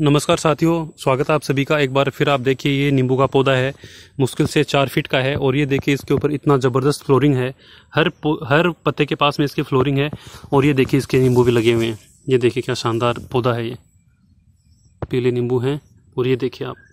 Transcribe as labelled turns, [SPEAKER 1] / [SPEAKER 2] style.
[SPEAKER 1] नमस्कार साथियों स्वागत है आप सभी का एक बार फिर आप देखिए ये नींबू का पौधा है मुश्किल से चार फीट का है और ये देखिए इसके ऊपर इतना ज़बरदस्त फ्लोरिंग है हर हर पत्ते के पास में इसकी फ्लोरिंग है और ये देखिए इसके नींबू भी लगे हुए हैं ये देखिए क्या शानदार पौधा है ये पीले नींबू हैं और ये देखिए आप